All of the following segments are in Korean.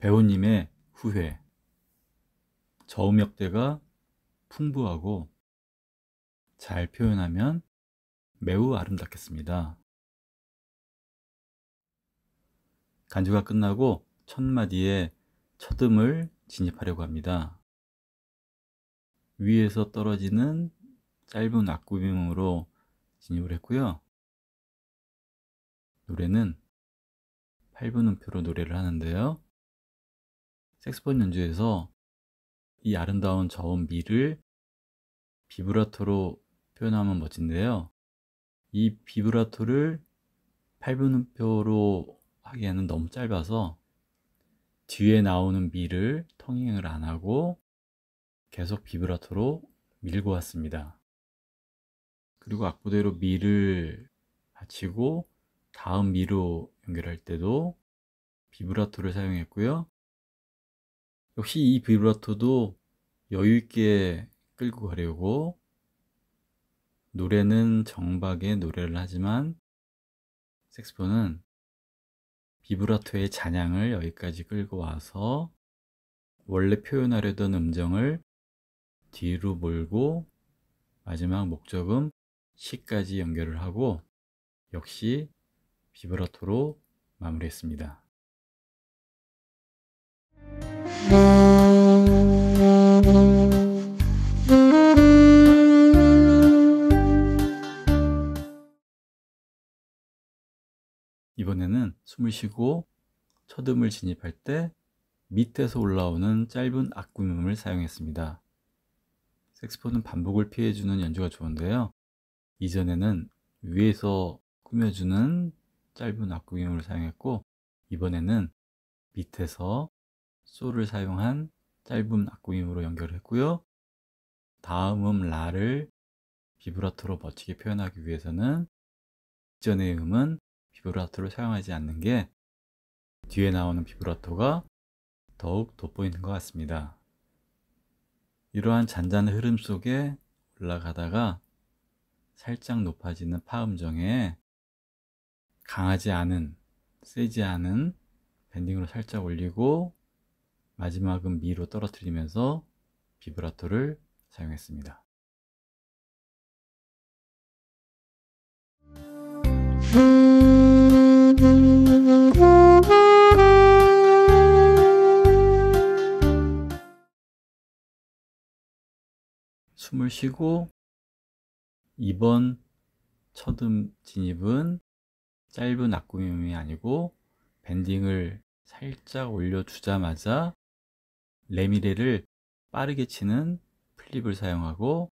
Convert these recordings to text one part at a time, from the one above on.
배우님의 후회 저음역대가 풍부하고 잘 표현하면 매우 아름답겠습니다. 간주가 끝나고 첫 마디에 첫음을 진입하려고 합니다. 위에서 떨어지는 짧은 악구음으로 진입을 했고요. 노래는 8분 음표로 노래를 하는데요. 색스폰 연주에서 이 아름다운 저음 미를 비브라토로 표현하면 멋진데요. 이 비브라토를 8분음표로 하기에는 너무 짧아서 뒤에 나오는 미를 텅잉을 안 하고 계속 비브라토로 밀고 왔습니다. 그리고 악보대로 미를 받치고 다음 미로 연결할 때도 비브라토를 사용했고요. 역시 이 비브라토도 여유있게 끌고 가려고 노래는 정박의 노래를 하지만 색스폰은 비브라토의 잔향을 여기까지 끌고 와서 원래 표현하려던 음정을 뒤로 몰고 마지막 목적음 시까지 연결을 하고 역시 비브라토로 마무리했습니다. 이번에는 숨을 쉬고 첫음을 진입할 때 밑에서 올라오는 짧은 악구음을 사용했습니다. 색스폰은 반복을 피해주는 연주가 좋은데요. 이전에는 위에서 꾸며주는 짧은 악구음을 사용했고 이번에는 밑에서 소를 사용한 짧은 악구음으로 연결했고요. 다음 음 라를 비브라토로 멋지게 표현하기 위해서는 이전의 음은 비브라토를 사용하지 않는 게 뒤에 나오는 비브라토가 더욱 돋보이는 것 같습니다. 이러한 잔잔한 흐름 속에 올라가다가 살짝 높아지는 파음정에 강하지 않은 세지 않은 밴딩으로 살짝 올리고 마지막은 미로 떨어뜨리면서 비브라토를 사용했습니다. 숨을 쉬고 2번 첫음 진입은 짧은 악구음이 아니고 밴딩을 살짝 올려주자마자 레미레를 빠르게 치는 플립을 사용하고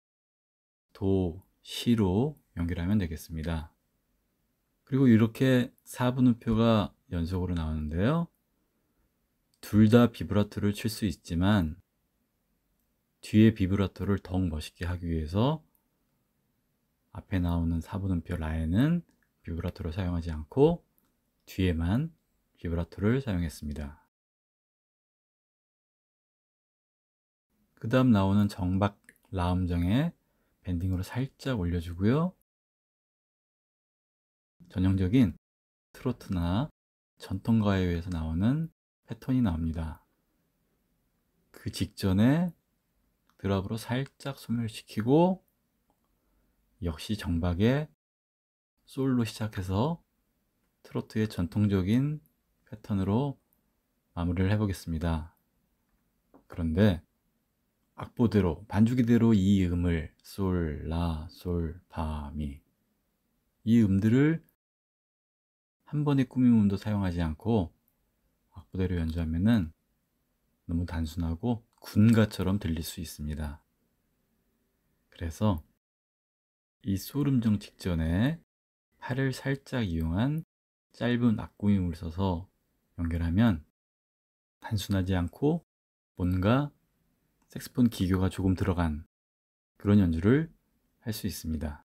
도, 시로 연결하면 되겠습니다. 그리고 이렇게 4분음표가 연속으로 나오는데요. 둘 다 비브라토를 칠 수 있지만 뒤에 비브라토를 더욱 멋있게 하기 위해서 앞에 나오는 4분음표 라인은 비브라토를 사용하지 않고 뒤에만 비브라토를 사용했습니다. 그 다음 나오는 정박 라음정에 밴딩으로 살짝 올려주고요 전형적인 트로트나 전통가요에서 나오는 패턴이 나옵니다 그 직전에 드랍으로 살짝 소멸시키고 역시 정박에 솔로 시작해서 트로트의 전통적인 패턴으로 마무리를 해보겠습니다 그런데 악보대로 반주기대로 이 음을 솔, 라, 솔, 파, 미이 음들을 한 번의 꾸밈음도 사용하지 않고 악보대로 연주하면 너무 단순하고 군가처럼 들릴 수 있습니다. 그래서 이 소름정 직전에 팔을 살짝 이용한 짧은 악구임을 써서 연결하면 단순하지 않고 뭔가 색스폰 기교가 조금 들어간 그런 연주를 할 수 있습니다.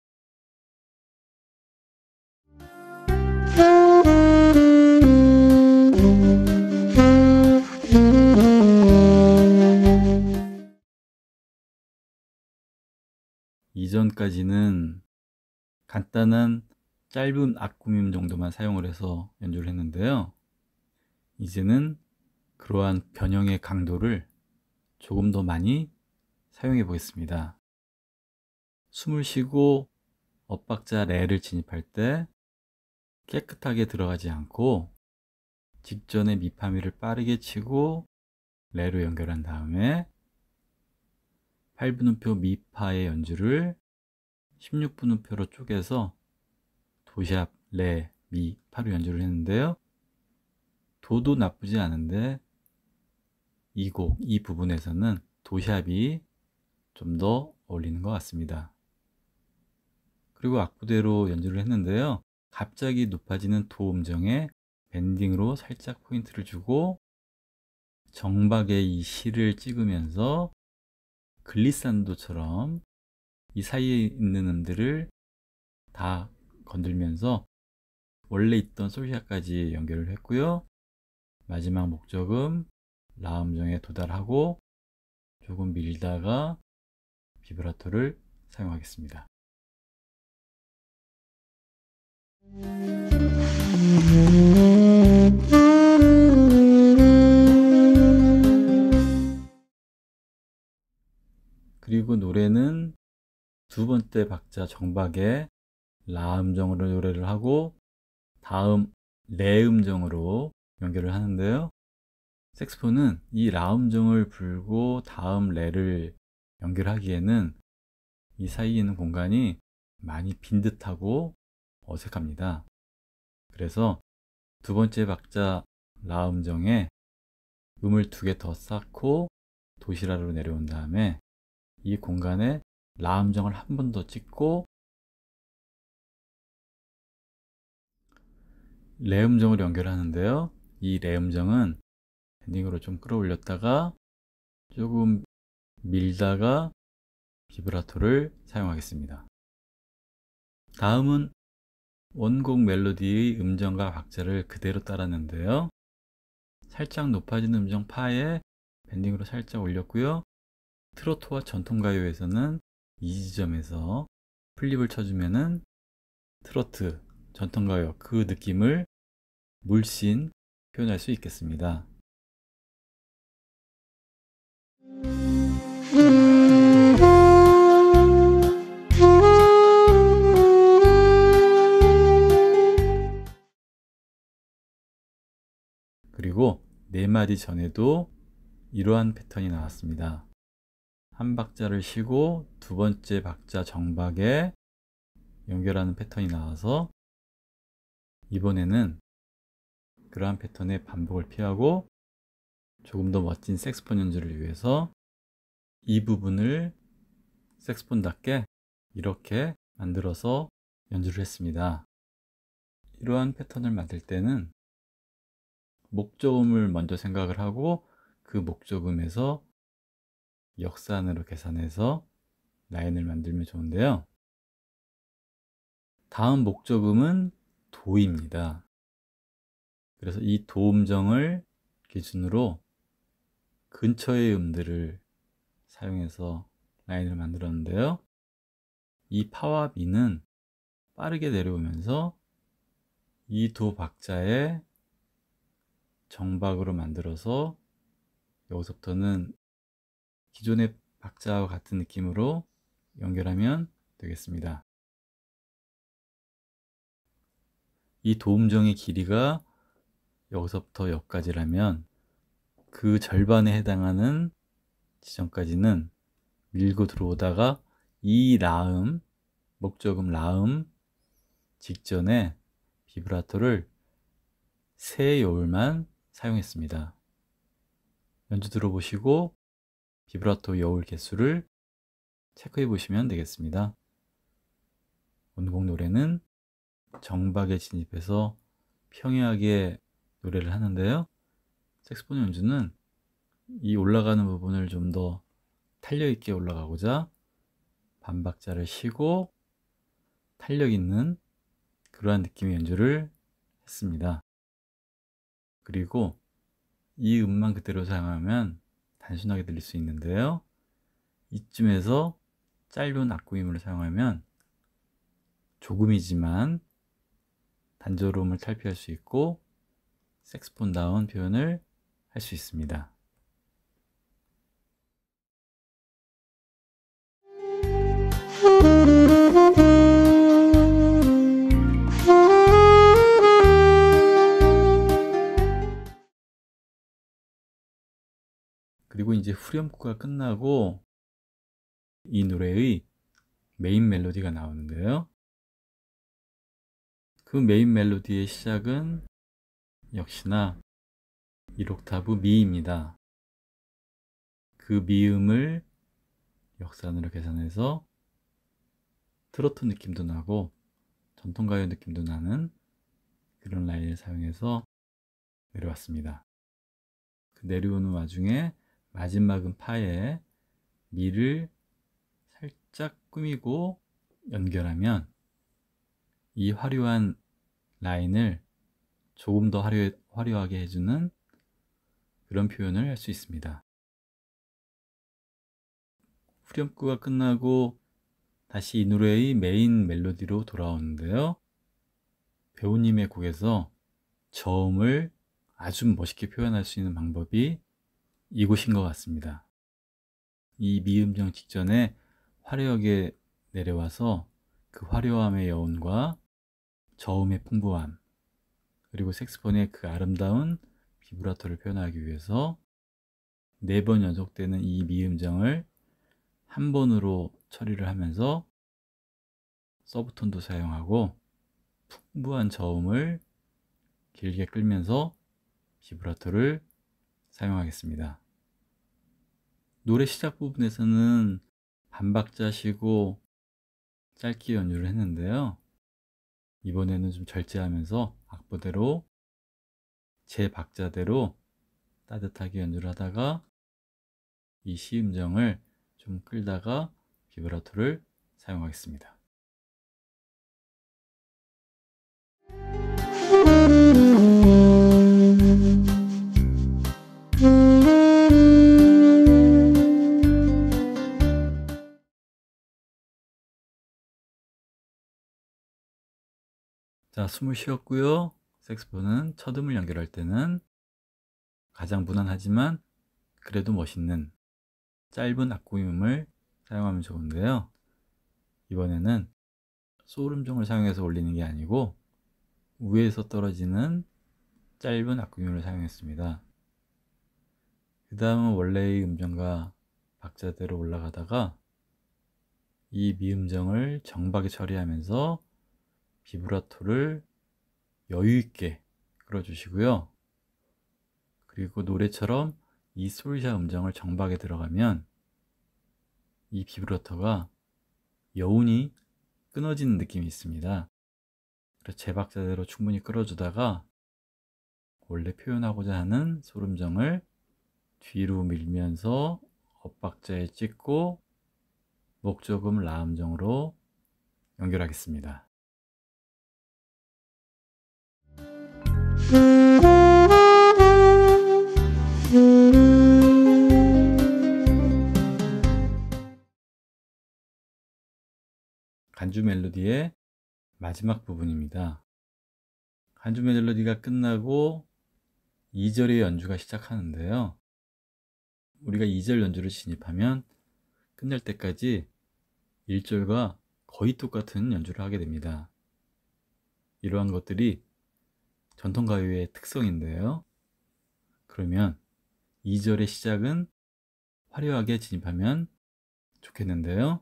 이전까지는 간단한 짧은 악구음 정도만 사용을 해서 연주를 했는데요. 이제는 그러한 변형의 강도를 조금 더 많이 사용해 보겠습니다. 숨을 쉬고 엇박자 레를 진입할 때 깨끗하게 들어가지 않고 직전에 미파미를 빠르게 치고 레로 연결한 다음에 8분음표 미파의 연주를 16분음표로 쪼개서 도샵, 레, 미, 파로 연주를 했는데요. 도도 나쁘지 않은데 이 곡, 이 부분에서는 도샵이 좀 더 어울리는 것 같습니다. 그리고 악보대로 연주를 했는데요. 갑자기 높아지는 도 음정에 밴딩으로 살짝 포인트를 주고 정박의 이 실을 찍으면서 글리산도처럼 이 사이에 있는 음들을 다 건들면서 원래 있던 솔샤까지 연결을 했고요. 마지막 목적음 라음정에 도달하고 조금 밀다가 비브라토를 사용하겠습니다. 그리고 노래는 두 번째 박자 정박에 라음정으로 노래를 하고 다음 레음정으로 연결을 하는데요. 색스폰은 이 라음종을 불고 다음 레를 연결하기에는 이 사이에 있는 공간이 많이 빈 듯하고 어색합니다. 그래서 두 번째 박자 라음정에 음을 두 개 더 쌓고 도시라로 내려온 다음에 이 공간에 라음정을 한 번 더 찍고 레음정을 연결하는데요. 이 레음정은 헤딩으로 좀 끌어올렸다가 조금 밀다가 비브라토를 사용하겠습니다. 다음은 원곡 멜로디의 음정과 박자를 그대로 따랐는데요. 살짝 높아진 음정 파에 밴딩으로 살짝 올렸고요. 트로트와 전통가요에서는 이 지점에서 플립을 쳐주면은 트로트, 전통가요 그 느낌을 물씬 표현할 수 있겠습니다. 그리고 네 마디 전에도 이러한 패턴이 나왔습니다. 한 박자를 쉬고 두 번째 박자 정박에 연결하는 패턴이 나와서 이번에는 그러한 패턴의 반복을 피하고 조금 더 멋진 색스폰 연주를 위해서 이 부분을 색스폰답게 이렇게 만들어서 연주를 했습니다. 이러한 패턴을 만들 때는 목적음을 먼저 생각을 하고 그 목적음에서 역산으로 계산해서 라인을 만들면 좋은데요. 다음 목적음은 도입니다. 그래서 이 도음정을 기준으로 근처의 음들을 사용해서 라인을 만들었는데요 이 파와 비는 빠르게 내려오면서 이두 박자의 정박으로 만들어서 여기서부터는 기존의 박자와 같은 느낌으로 연결하면 되겠습니다 이 도음정의 길이가 여기서부터 여기까지라면 그 절반에 해당하는 지점까지는 밀고 들어오다가 이 라음, 목적음 라음 직전에 비브라토를 세 여울만 사용했습니다. 연주 들어보시고 비브라토 여울 개수를 체크해 보시면 되겠습니다. 원곡 노래는 정박에 진입해서 평이하게 노래를 하는데요. 색스폰 연주는 이 올라가는 부분을 좀 더 탄력 있게 올라가고자 반박자를 쉬고 탄력 있는 그러한 느낌의 연주를 했습니다. 그리고 이 음만 그대로 사용하면 단순하게 들릴 수 있는데요. 이쯤에서 짧은 악구임을 사용하면 조금이지만 단조로움을 탈피할 수 있고 섹스폰다운 표현을 할 수 있습니다. 그리고 이제 후렴구가 끝나고 이 노래의 메인 멜로디가 나오는데요. 그 메인 멜로디의 시작은 역시나 1옥타브 미입니다. 그 미음을 역산으로 계산해서 트로트 느낌도 나고 전통가요 느낌도 나는 그런 라인을 사용해서 내려왔습니다. 그 내려오는 와중에 마지막은 파에 미를 살짝 꾸미고 연결하면 이 화려한 라인을 조금 더 화려, 화려하게 해주는 그런 표현을 할 수 있습니다. 후렴구가 끝나고 다시 이 노래의 메인 멜로디로 돌아오는데요. 배우님의 곡에서 저음을 아주 멋있게 표현할 수 있는 방법이 이곳인 것 같습니다. 이 미음정 직전에 화려하게 내려와서 그 화려함의 여운과 저음의 풍부함 그리고 색스폰의 그 아름다운 비브라토를 표현하기 위해서 네 번 연속되는 이 미음정을 한 번으로 처리를 하면서 서브톤도 사용하고 풍부한 저음을 길게 끌면서 비브라토를 사용하겠습니다. 노래 시작 부분에서는 반박자 시고 짧게 연주를 했는데요. 이번에는 좀 절제하면서 악보대로 제 박자대로 따뜻하게 연주를 하다가 이 시음정을 좀 끌다가 비브라토를 사용하겠습니다. 자, 숨을 쉬었고요. 색스폰은 첫 음을 연결할 때는 가장 무난하지만 그래도 멋있는 짧은 악구음을 사용하면 좋은데요 이번에는 소름종을 사용해서 올리는 게 아니고 위에서 떨어지는 짧은 악기균을 사용했습니다 그 다음은 원래의 음정과 박자대로 올라가다가 이 미음정을 정박에 처리하면서 비브라토를 여유있게 끌어주시고요 그리고 노래처럼 이 솔샤 음정을 정박에 들어가면 이비브라토가 여운이 끊어지는 느낌이 있습니다. 그래서 제박자대로 충분히 끌어주다가 원래 표현하고자 하는 소름정을 뒤로 밀면서 엇박자에 찍고 목조금 라음정으로 연결하겠습니다. 간주 멜로디의 마지막 부분입니다. 간주 멜로디가 끝나고 2절의 연주가 시작하는데요. 우리가 2절 연주를 진입하면 끝날 때까지 1절과 거의 똑같은 연주를 하게 됩니다. 이러한 것들이 전통가요의 특성인데요. 그러면 2절의 시작은 화려하게 진입하면 좋겠는데요.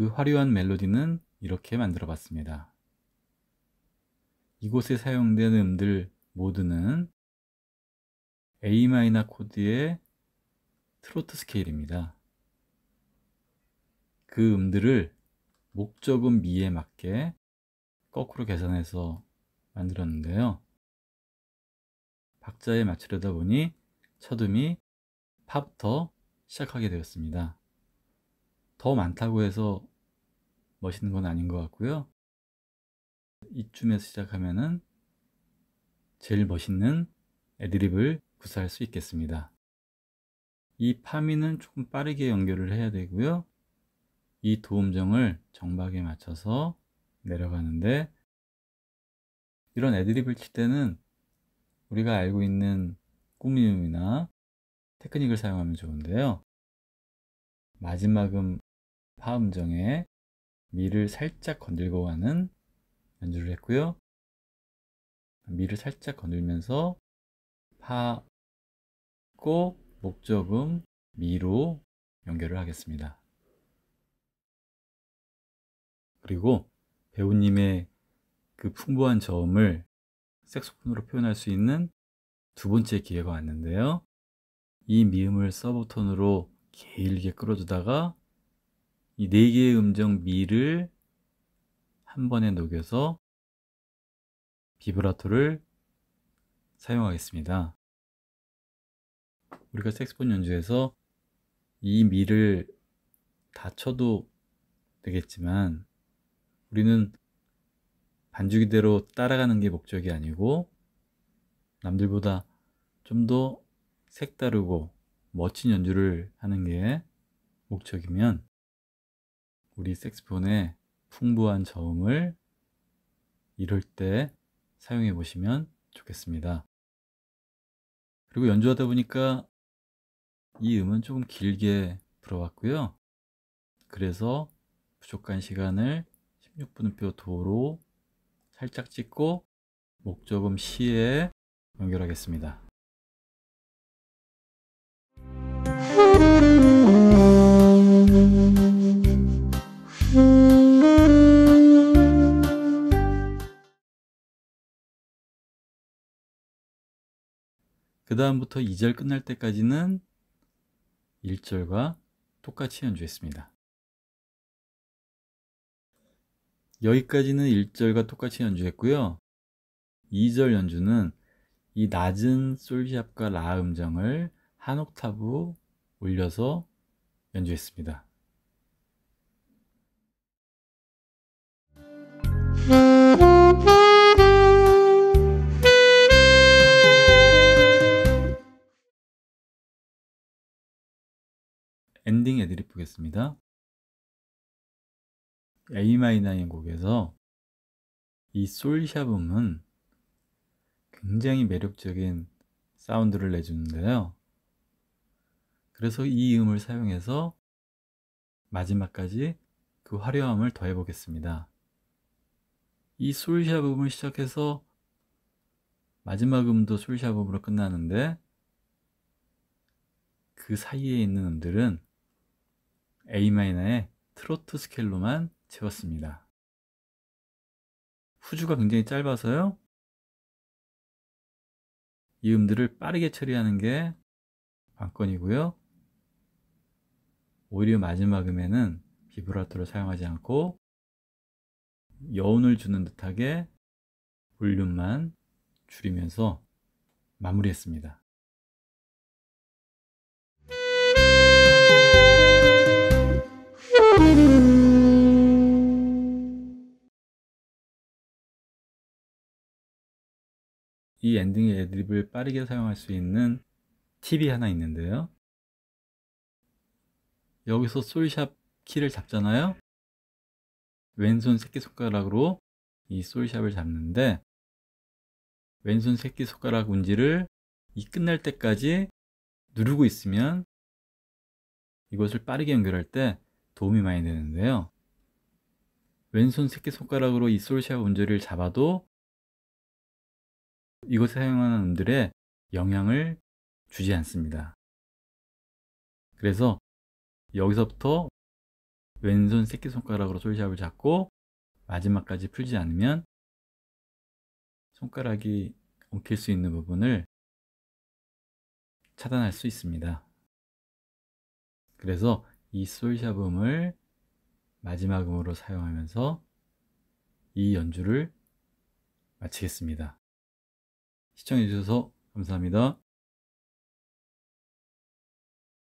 그 화려한 멜로디는 이렇게 만들어 봤습니다. 이곳에 사용된 음들 모두는 Am 코드의 트로트 스케일입니다. 그 음들을 목적음 미에 맞게 거꾸로 계산해서 만들었는데요. 박자에 맞추려다 보니 첫음이 파부터 시작하게 되었습니다. 더 많다고 해서 멋있는 건 아닌 것 같고요. 이쯤에서 시작하면은 제일 멋있는 애드립을 구사할 수 있겠습니다. 이 파미는 조금 빠르게 연결을 해야 되고요. 이도움정을 정박에 맞춰서 내려가는데 이런 애드립을 칠 때는 우리가 알고 있는 꾸미음이나 테크닉을 사용하면 좋은데요. 마지막 음 파음정에 미를 살짝 건들고 가는 연주를 했고요. 미를 살짝 건들면서 파, 고, 목적음, 미로 연결을 하겠습니다. 그리고 배우님의 그 풍부한 저음을 색소폰으로 표현할 수 있는 두 번째 기회가 왔는데요. 이 미음을 서버톤으로 길게 끌어주다가 이네 개의 음정 미를 한 번에 녹여서 비브라토를 사용하겠습니다. 우리가 색스폰 연주에서 이 미를 다 쳐도 되겠지만 우리는 반주기대로 따라가는 게 목적이 아니고 남들보다 좀 더 색다르고 멋진 연주를 하는 게 목적이면 우리 색스폰의 풍부한 저음을 이럴 때 사용해 보시면 좋겠습니다. 그리고 연주하다 보니까 이 음은 조금 길게 불어왔고요. 그래서 부족한 시간을 16분음표 도로 살짝 찍고 목적음 시에 연결하겠습니다. 그 다음부터 2절 끝날 때까지는 1절과 똑같이 연주했습니다. 여기까지는 1절과 똑같이 연주했고요. 2절 연주는 이 낮은 솔시압과 라 음정을 한 옥타브 올려서 연주했습니다. 엔딩 애드립 보겠습니다. a 마이 곡에서 이 솔샵 음은 굉장히 매력적인 사운드를 내주는데요. 그래서 이 음을 사용해서 마지막까지 그 화려함을 더해 보겠습니다. 이 솔샵 음을 시작해서 마지막 음도 솔샵 음으로 끝나는데 그 사이에 있는 음들은 A마이너의 트로트 스케일로만 채웠습니다. 후주가 굉장히 짧아서요. 이 음들을 빠르게 처리하는 게 관건이고요. 오히려 마지막 음에는 비브라토를 사용하지 않고 여운을 주는 듯하게 볼륨만 줄이면서 마무리했습니다. 이 엔딩의 애드립을 빠르게 사용할 수 있는 팁이 하나 있는데요. 여기서 솔샵 키를 잡잖아요. 왼손 새끼손가락으로 이 솔샵을 잡는데 왼손 새끼손가락 운지를 이 끝날 때까지 누르고 있으면 이것을 빠르게 연결할 때 도움이 많이 되는데요. 왼손 새끼손가락으로 이 솔샵 운지를 잡아도 이것에 사용하는 음들의 영향을 주지 않습니다. 그래서 여기서부터 왼손 새끼손가락으로 솔샵을 잡고 마지막까지 풀지 않으면 손가락이 엉킬 수 있는 부분을 차단할 수 있습니다. 그래서 이 솔샵 음을 마지막 음으로 사용하면서 이 연주를 마치겠습니다. 시청해주셔서 감사합니다.